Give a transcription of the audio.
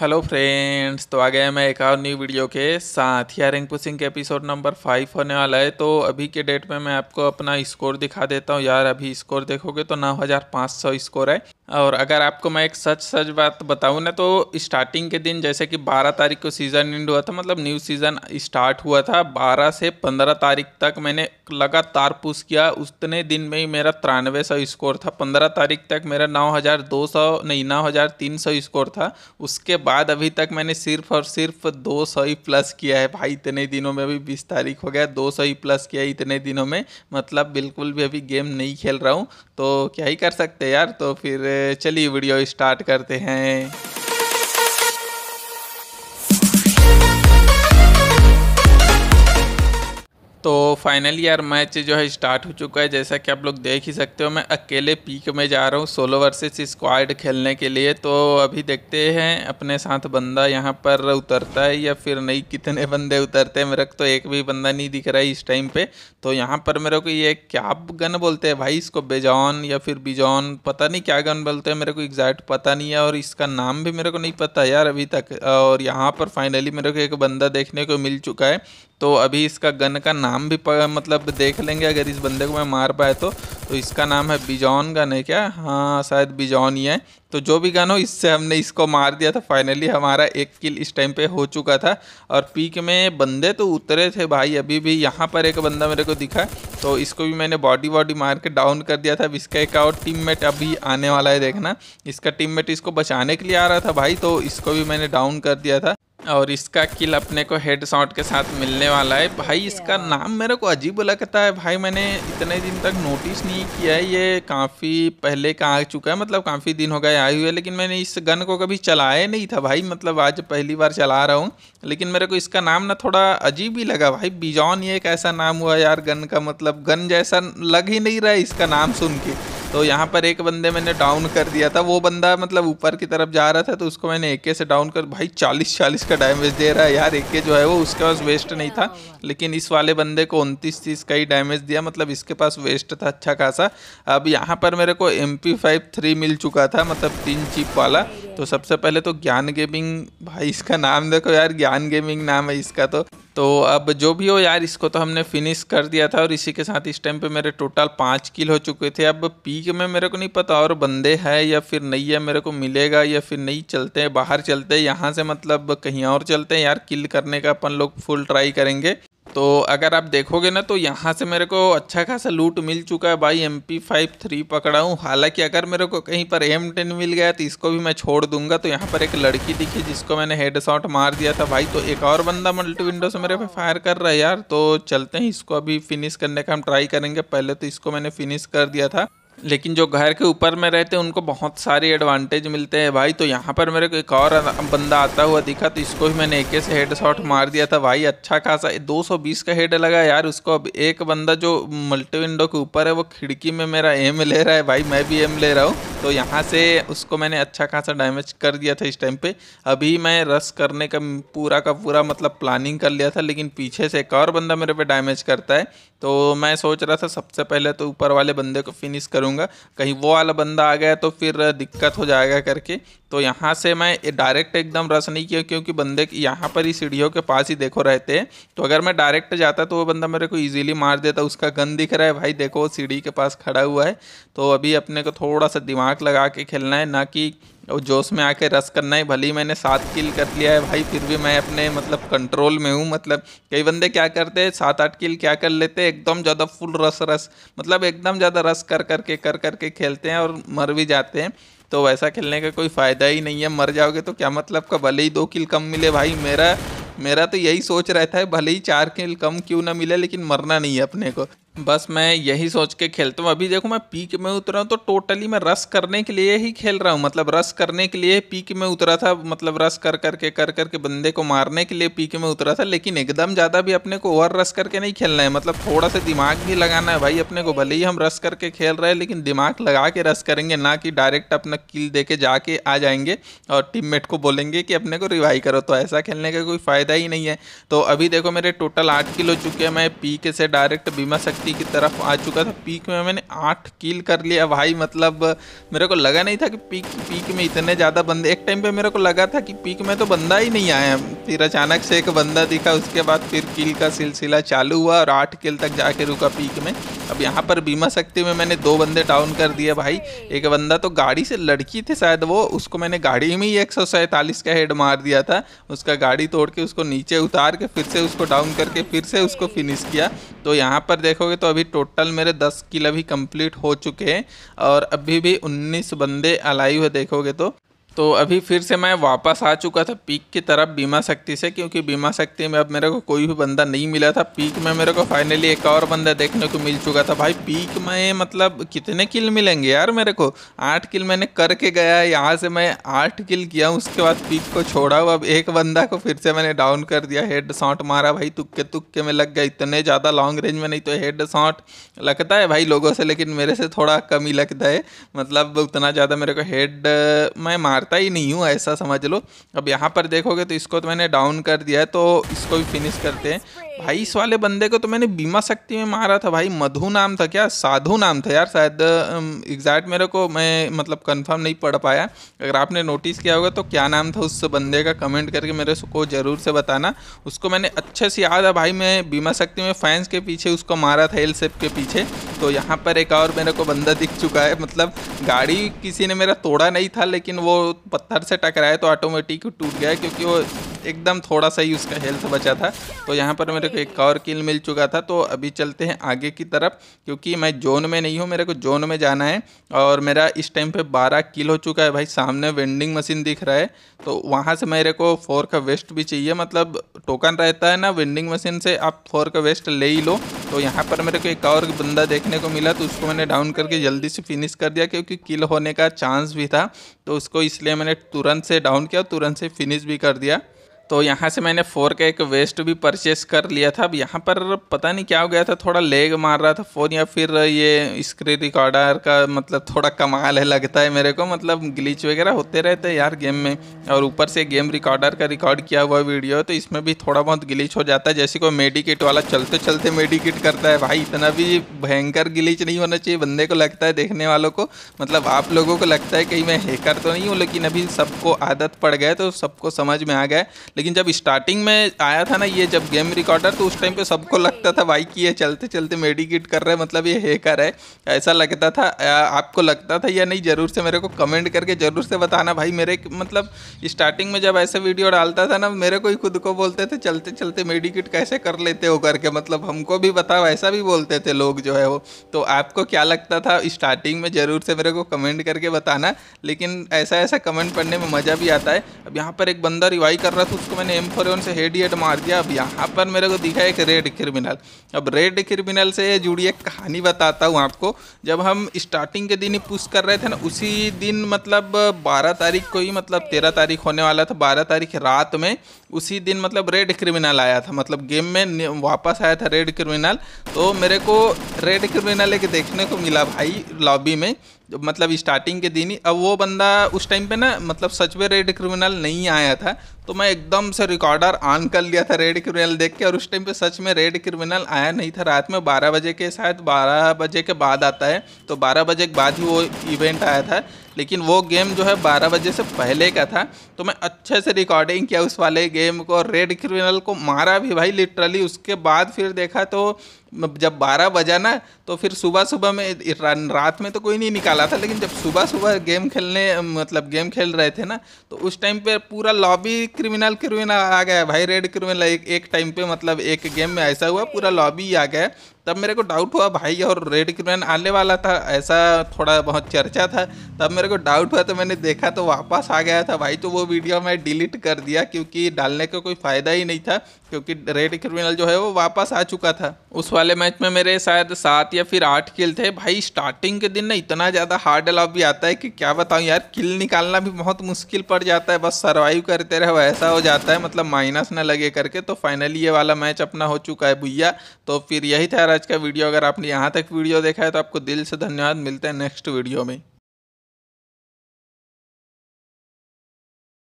hello friends तो आ गया मैं एक और न्यू वीडियो के साथ या रैंक पुशिंग के एपिसोड नंबर फाइव होने वाला है तो अभी के डेट में मैं आपको अपना स्कोर दिखा देता हूँ यार अभी स्कोर देखोगे तो नौ हज़ार पाँच सौ स्कोर है और अगर आपको मैं एक सच सच बात बताऊँ ना तो स्टार्टिंग के दिन जैसे कि बारह तारीख को सीज़न एंड हुआ था मतलब न्यू सीज़न स्टार्ट हुआ था बारह से पंद्रह तारीख तक मैंने लगातार पुश किया उतने दिन में ही मेरा तिरानवे सौ स्कोर था पंद्रह तारीख तक मेरा नौ हज़ार दो सौ नहीं नौ हज़ार तीन सौ स्कोर था उसके बाद बाद अभी तक मैंने सिर्फ और सिर्फ दो सौ ही प्लस किया है भाई इतने दिनों में अभी बीस तारीख हो गया दो सौ ही प्लस किया है इतने दिनों में मतलब बिल्कुल भी अभी गेम नहीं खेल रहा हूँ तो क्या ही कर सकते यार तो फिर चलिए वीडियो स्टार्ट करते हैं तो फाइनली यार मैच जो है स्टार्ट हो चुका है जैसा कि आप लोग देख ही सकते हो मैं अकेले पीक में जा रहा हूँ सोलो वर्सेस स्क्वाड खेलने के लिए तो अभी देखते हैं अपने साथ बंदा यहाँ पर उतरता है या फिर नहीं कितने बंदे उतरते हैं मेरे को तो एक भी बंदा नहीं दिख रहा है इस टाइम पे तो यहाँ पर मेरे को ये क्या गन बोलते हैं भाई इसको बेजॉन या फिर बिजॉन पता नहीं क्या गन बोलते हैं मेरे को एग्जैक्ट पता नहीं है और इसका नाम भी मेरे को नहीं पता यार अभी तक और यहाँ पर फाइनली मेरे को एक बंदा देखने को मिल चुका है तो अभी इसका गन का नाम भी मतलब देख लेंगे अगर इस बंदे को मैं मार पाए तो तो इसका नाम है बिजॉन गन है क्या हाँ शायद बिजॉन ही है तो जो भी गन हो इससे हमने इसको मार दिया था फाइनली हमारा एक किल इस टाइम पे हो चुका था और पीक में बंदे तो उतरे थे भाई अभी भी यहाँ पर एक बंदा मेरे को दिखा तो इसको भी मैंने बॉडी बॉडी मार के डाउन कर दिया था अब इसका एक और टीम अभी आने वाला है देखना इसका टीम इसको बचाने के लिए आ रहा था भाई तो इसको भी मैंने डाउन कर दिया था और इसका किल अपने को हेड शॉट के साथ मिलने वाला है भाई इसका नाम मेरे को अजीब लगता है भाई मैंने इतने दिन तक नोटिस नहीं किया है ये काफ़ी पहले का आ चुका है मतलब काफ़ी दिन हो गए आए हुए लेकिन मैंने इस गन को कभी चलाया नहीं था भाई मतलब आज पहली बार चला रहा हूँ लेकिन मेरे को इसका नाम ना थोड़ा अजीब ही लगा भाई बिजॉन ये एक ऐसा नाम हुआ यार गन का मतलब गन जैसा लग ही नहीं रहा है इसका नाम सुन के तो यहाँ पर एक बंदे मैंने डाउन कर दिया था वो बंदा मतलब ऊपर की तरफ जा रहा था तो उसको मैंने एक से डाउन कर भाई चालीस चालीस का डैमेज दे रहा है यार एक जो है वो उसके पास वेस्ट नहीं था लेकिन इस वाले बंदे को उनतीस तीस का ही डैमेज दिया मतलब इसके पास वेस्ट था अच्छा खासा अब यहाँ पर मेरे को एम पी फाइव थ्री मिल चुका था मतलब तीन चिप वाला तो सबसे पहले तो ज्ञान गेमिंग भाई इसका नाम देखो यार ज्ञान गेमिंग नाम है इसका तो तो अब जो भी हो यार इसको तो हमने फिनिश कर दिया था और इसी के साथ इस टाइम पे मेरे टोटल पाँच किल हो चुके थे अब पीक में मेरे को नहीं पता और बंदे है या फिर नहीं है मेरे को मिलेगा या फिर नहीं चलते हैं बाहर चलते हैं यहाँ से मतलब कहीं और चलते हैं यार किल करने का अपन लोग फुल ट्राई करेंगे तो अगर आप देखोगे ना तो यहाँ से मेरे को अच्छा खासा लूट मिल चुका है भाई एम पी फाइव थ्री पकड़ा हूँ हालांकि अगर मेरे को कहीं पर एम टेन मिल गया तो इसको भी मैं छोड़ दूंगा तो यहाँ पर एक लड़की दिखी जिसको मैंने हेड शॉट मार दिया था भाई तो एक और बंदा मल्टी विंडो से मेरे पे फायर कर रहा है यार तो चलते हैं इसको अभी फिनिश करने का हम ट्राई करेंगे पहले तो इसको मैंने फिनिश कर दिया था लेकिन जो घर के ऊपर में रहते हैं उनको बहुत सारे एडवांटेज मिलते हैं भाई तो यहाँ पर मेरे को एक और बंदा आता हुआ दिखा तो इसको भी मैंने एक से हेड शॉट मार दिया था भाई अच्छा खासा 220 का हेड लगा यार उसको अब एक बंदा जो मल्टी विंडो के ऊपर है वो खिड़की में मेरा एम ले रहा है भाई मैं भी एम ले रहा हूँ तो यहाँ से उसको मैंने अच्छा खासा डैमेज कर दिया था इस टाइम पे अभी मैं रस करने का पूरा का पूरा मतलब प्लानिंग कर लिया था लेकिन पीछे से एक और बंदा मेरे पे डैमेज करता है तो मैं सोच रहा था सबसे पहले तो ऊपर वाले बंदे को फिनिश करूँगा कहीं वो वाला बंदा आ गया तो फिर दिक्कत हो जाएगा करके तो यहाँ से मैं डायरेक्ट एकदम रस नहीं किया क्योंकि बंदे यहाँ पर ही सीढ़ियों के पास ही देखो रहते हैं तो अगर मैं डायरेक्ट जाता तो वो बंदा मेरे को ईजिली मार देता उसका गन दिख रहा है भाई देखो सीढ़ी के पास खड़ा हुआ है तो अभी अपने को थोड़ा सा दिमाग दिमाग लगा के खेलना है ना कि जोश में आके रस करना है भले ही मैंने सात किल कर लिया है भाई फिर भी मैं अपने मतलब कंट्रोल में हूँ मतलब कई बंदे क्या करते हैं सात आठ किल क्या कर लेते हैं एकदम ज़्यादा फुल रस रस मतलब एकदम ज़्यादा रस कर करके कर करके खेलते हैं और मर भी जाते हैं तो वैसा खेलने का कोई फ़ायदा ही नहीं है मर जाओगे तो क्या मतलब का भले ही दो किल कम मिले भाई मेरा मेरा तो यही सोच रहता है भले ही चार किल कम क्यों ना मिले लेकिन मरना नहीं है अपने को बस मैं यही सोच के खेलता हूँ अभी देखो मैं पीक में उतरा हूँ तो टोटली मैं रस करने के लिए ही खेल रहा हूँ मतलब रस करने के लिए पीक में उतरा था मतलब रस कर करके कर करके बंदे को मारने के लिए पीक में उतरा था लेकिन एकदम ज़्यादा भी अपने को ओवर रस करके नहीं खेलना है मतलब थोड़ा सा दिमाग भी लगाना है भाई अपने को भले ही हम रस करके खेल रहे हैं लेकिन दिमाग लगा के रस करेंगे ना कि डायरेक्ट अपना किल दे के जाके आ जाएंगे और टीम को बोलेंगे कि अपने को रिवाई करो तो ऐसा खेलने का कोई फ़ायदा ही नहीं है तो अभी देखो मेरे टोटल आठ किल हो चुके हैं मैं पी से डायरेक्ट बीमा सकती फिफ्टी की तरफ आ चुका था पीक में मैंने आठ किल कर लिया भाई मतलब मेरे को लगा नहीं था कि पीक पीक में इतने ज़्यादा बंदे एक टाइम पे मेरे को लगा था कि पीक में तो बंदा ही नहीं आया फिर अचानक से एक बंदा दिखा उसके बाद फिर किल का सिलसिला चालू हुआ और आठ किल तक जाके रुका पीक में अब यहाँ पर बीमा शक्ति में मैंने दो बंदे डाउन कर दिया भाई एक बंदा तो गाड़ी से लड़की थी शायद वो उसको मैंने गाड़ी में ही एक का हेड मार दिया था उसका गाड़ी तोड़ के उसको नीचे उतार के फिर से उसको डाउन करके फिर से उसको फिनिश किया तो यहाँ पर देखोगे तो अभी टोटल मेरे दस किल अभी कम्प्लीट हो चुके हैं और अभी भी उन्नीस बंदे अलाइव है देखोगे तो तो अभी फिर से मैं वापस आ चुका था पीक की तरफ बीमा शक्ति से क्योंकि बीमा शक्ति में अब मेरे को कोई भी बंदा नहीं मिला था पीक में मेरे को फाइनली एक और बंदा देखने को मिल चुका था भाई पीक में मतलब कितने किल मिलेंगे यार मेरे को आठ किल मैंने करके गया है यहाँ से मैं आठ किल किया हूँ उसके बाद पीक को छोड़ा हूँ अब एक बंदा को फिर से मैंने डाउन कर दिया हेड शॉट मारा भाई तुक्के तुक्के में लग गया इतने ज़्यादा लॉन्ग रेंज में नहीं तो हेड शॉट लगता है भाई लोगों से लेकिन मेरे से थोड़ा कम ही लगता है मतलब उतना ज़्यादा मेरे को हेड मैं मार करता ही नहीं हूँ ऐसा समझ लो अब यहाँ पर देखोगे तो इसको तो मैंने डाउन कर दिया है तो इसको भी फिनिश करते हैं भाई इस वाले बंदे को तो मैंने बीमा शक्ति में मारा था भाई मधु नाम था क्या साधु नाम था यार शायद एग्जैक्ट मेरे को मैं मतलब कंफर्म नहीं पढ़ पाया अगर आपने नोटिस किया होगा तो क्या नाम था उस बंदे का कमेंट करके मेरे को ज़रूर से बताना उसको मैंने अच्छे से याद है भाई मैं बीमा शक्ति में फैंस के पीछे उसको मारा था एल के पीछे तो यहाँ पर एक और मेरे को बंदा दिख चुका है मतलब गाड़ी किसी ने मेरा तोड़ा नहीं था लेकिन वो पत्थर से टकराया तो ऑटोमेटिक टूट गया क्योंकि वो एकदम थोड़ा सा ही उसका हेल्थ बचा था तो यहाँ पर मेरे को एक और किल मिल चुका था तो अभी चलते हैं आगे की तरफ क्योंकि मैं जोन में नहीं हूँ मेरे को जोन में जाना है और मेरा इस टाइम पे 12 किल हो चुका है भाई सामने वेंडिंग मशीन दिख रहा है तो वहाँ से मेरे को फोर का वेस्ट भी चाहिए मतलब टोकन रहता है ना वेंडिंग मशीन से आप फोर का वेस्ट ले ही लो तो यहाँ पर मेरे को एक और बंदा देखने को मिला तो उसको मैंने डाउन करके जल्दी से फिनिश कर दिया क्योंकि किल होने का चांस भी था तो उसको इसलिए मैंने तुरंत से डाउन किया तुरंत से फिनिश भी कर दिया तो यहाँ से मैंने फोर का एक वेस्ट भी परचेस कर लिया था अब यहाँ पर पता नहीं क्या हो गया था थोड़ा लेग मार रहा था फ़ोन या फिर ये स्क्रीन रिकॉर्डर का मतलब थोड़ा कमाल है लगता है मेरे को मतलब ग्लिच वगैरह होते रहते हैं यार गेम में और ऊपर से गेम रिकॉर्डर का रिकॉर्ड किया हुआ वीडियो तो इसमें भी थोड़ा बहुत ग्लिच हो जाता है जैसे कोई मेडिकेट वाला चलते चलते मेडिकेट करता है भाई इतना भी भयंकर ग्लिच नहीं होना चाहिए बंदे को लगता है देखने वालों को मतलब आप लोगों को लगता है कि मैं हैकर तो नहीं हूँ लेकिन अभी सबको आदत पड़ गया तो सबको समझ में आ गया लेकिन जब स्टार्टिंग में आया था ना ये जब गेम रिकॉर्डर तो उस टाइम पे सबको लगता था भाई कि ये चलते चलते मेडिकेट कर रहे मतलब ये हैकर है ऐसा लगता था आपको लगता था या नहीं ज़रूर से मेरे को कमेंट करके ज़रूर से बताना भाई मेरे मतलब स्टार्टिंग में जब ऐसे वीडियो डालता था ना मेरे को ही खुद को बोलते थे चलते चलते मेडिकेट कैसे कर लेते हो करके मतलब हमको भी बताओ ऐसा भी बोलते थे लोग जो है वो तो आपको क्या लगता था स्टार्टिंग में ज़रूर से मेरे को कमेंट करके बताना लेकिन ऐसा ऐसा कमेंट पढ़ने में मज़ा भी आता है अब यहाँ पर एक बंदा रिवाई कर रहा था तो उसको मैंने एम फोर से हेड हेड मार दिया अब यहाँ पर मेरे को दिखा एक रेड क्रिमिनल अब रेड क्रिमिनल से जुड़ी एक कहानी बताता हूँ आपको जब हम स्टार्टिंग के दिन ही पुश कर रहे थे ना उसी दिन मतलब बारह तारीख को ही मतलब तेरह तारीख होने वाला था बारह तारीख रात में उसी दिन मतलब रेड क्रिमिनल आया था मतलब गेम में वापस आया था रेड क्रिमिनल तो मेरे को रेड क्रिमिनल एक देखने को मिला भाई लॉबी में मतलब स्टार्टिंग के दिन ही अब वो बंदा उस टाइम पे ना मतलब सच में रेड क्रिमिनल नहीं आया था तो मैं एकदम से रिकॉर्डर ऑन कर लिया था रेड क्रिमिनल देख के और उस टाइम पे सच में रेड क्रिमिनल आया नहीं था रात में बारह बजे के शायद बारह बजे के बाद आता है तो बारह बजे के बाद ही वो इवेंट आया था लेकिन वो गेम जो है बारह बजे से पहले का था तो मैं अच्छे से रिकॉर्डिंग किया उस वाले गेम को और रेड क्रिमिनल को मारा भी भाई लिटरली उसके बाद फिर देखा तो जब बारह बजा ना तो फिर सुबह सुबह में रात में तो कोई नहीं निकाला था लेकिन जब सुबह सुबह गेम खेलने मतलब गेम खेल रहे थे ना तो उस टाइम पे पूरा लॉबी क्रिमिनल क्रिमिनल आ गया भाई रेड क्रिमिनल एक एक टाइम पे मतलब एक गेम में ऐसा हुआ पूरा लॉबी आ गया तब मेरे को डाउट हुआ भाई और रेड क्रोन आने वाला था ऐसा थोड़ा बहुत चर्चा था तब मेरे को डाउट हुआ तो मैंने देखा तो वापस आ गया था भाई तो वो वीडियो मैं डिलीट कर दिया क्योंकि डालने का को कोई फ़ायदा ही नहीं था क्योंकि रेड क्रिमिनल जो है वो वापस आ चुका था उस वाले मैच में मेरे शायद सात या फिर आठ किल थे भाई स्टार्टिंग के दिन ना इतना ज़्यादा हार्ड लॉब भी आता है कि क्या बताऊँ यार किल निकालना भी बहुत मुश्किल पड़ जाता है बस सर्वाइव करते रहो ऐसा हो जाता है मतलब माइनस ना लगे करके तो फाइनली ये वाला मैच अपना हो चुका है भैया तो फिर यही था आज का वीडियो अगर आपने यहाँ तक वीडियो देखा है तो आपको दिल से धन्यवाद मिलते हैं नेक्स्ट वीडियो में